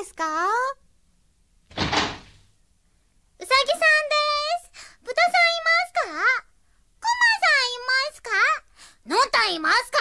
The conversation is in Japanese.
ですかうさぎさんです。豚さんいますかクマさんいますかのんたんいますか